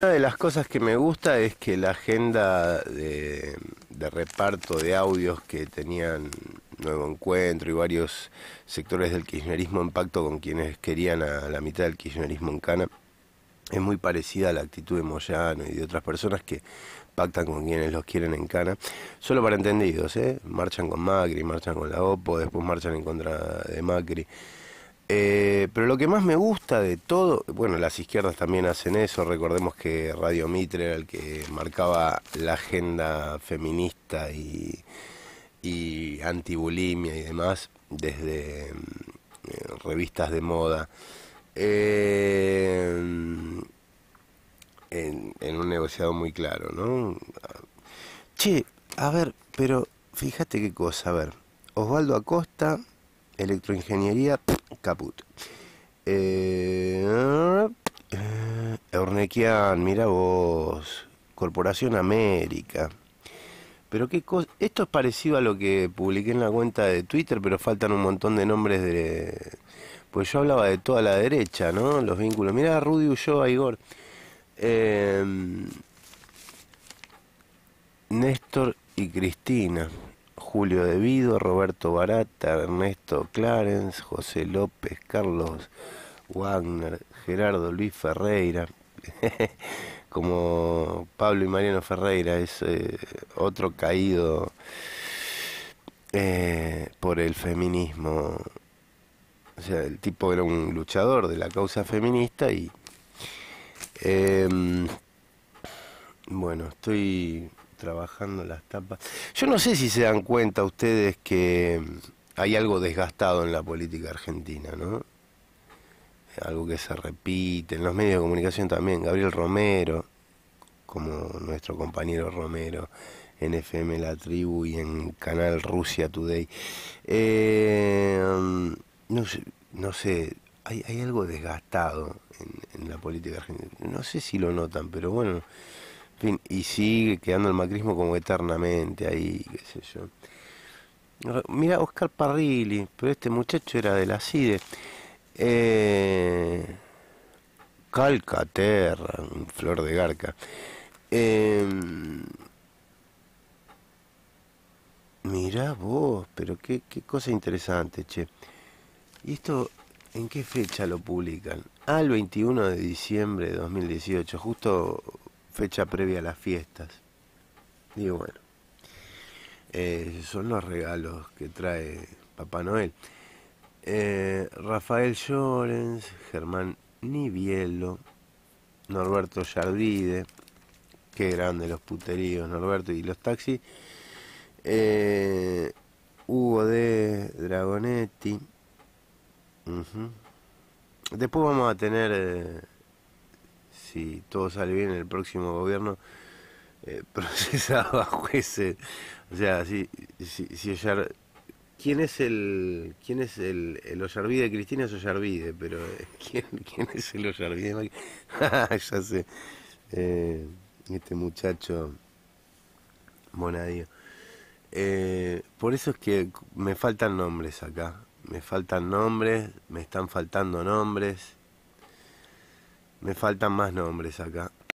Una de las cosas que me gusta es que la agenda de, reparto de audios que tenían Nuevo Encuentro y varios sectores del kirchnerismo en pacto con quienes querían a la mitad del kirchnerismo en Cana es muy parecida a la actitud de Moyano y de otras personas que pactan con quienes los quieren en Cana, solo para entendidos, ¿eh? marchan con Macri, marchan con la OPO, después marchan en contra de Macri. Eh, pero lo que más me gusta de todo, bueno, las izquierdas también hacen eso, recordemos que Radio Mitre era el que marcaba la agenda feminista y, y antibulimia y demás desde mm, revistas de moda. Eh, en, en un negociado muy claro, ¿no? Che, a ver, pero fíjate qué cosa, a ver, Osvaldo Acosta electroingeniería, caput. Eh, mira vos, Corporación América. Pero qué Esto es parecido a lo que publiqué en la cuenta de Twitter, pero faltan un montón de nombres de. Pues yo hablaba de toda la derecha, ¿no? Los vínculos. Mira, Rudy Ulloa, Igor. Eh, Néstor y Cristina. Julio Devido, Roberto Barata, Ernesto Clarence, José López, Carlos Wagner, Gerardo Luis Ferreira, como Pablo y Mariano Ferreira, es eh, otro caído eh, por el feminismo. O sea, el tipo era un luchador de la causa feminista y... Em, bueno, estoy trabajando las tapas. Yo no sé si se dan cuenta ustedes que mm, hay algo desgastado en la política argentina, ¿no? Algo que se repite, en los medios de comunicación también, Gabriel Romero, como nuestro compañero Romero, en FM La Tribu y en Canal Rusia Today. Eh, mm, no sé, no sé hay, hay algo desgastado en, la política argentina. No sé si lo notan, pero bueno, y sigue quedando el macrismo como eternamente ahí, qué sé yo. Mira, Oscar Parrilli, pero este muchacho era de la CIDE. Eh, Calcaterra, un flor de garca. Eh, mirá vos, pero qué, qué cosa interesante, che. ¿Y esto en qué fecha lo publican? Al ah, el 21 de diciembre de 2018, justo fecha previa a las fiestas. Digo bueno, eh, son los regalos que trae Papá Noel. Eh, Rafael Llorens, Germán Niviello. Norberto Yardide, qué grande los puteríos, Norberto, y los taxis. Eh, Hugo de Dragonetti. Después vamos a tener si todo sale bien, el próximo gobierno eh, a jueces. O sea, si, si, si ¿Quién es el. ¿Quién es el. El Ollarvide? Cristina es Ollarvide, pero. Eh, ¿Quién, quién es el Ollarvide? ya sé. Eh, este muchacho. Monadío. Eh, por eso es que me faltan nombres acá. Me faltan nombres, me están faltando nombres. Me faltan más nombres acá.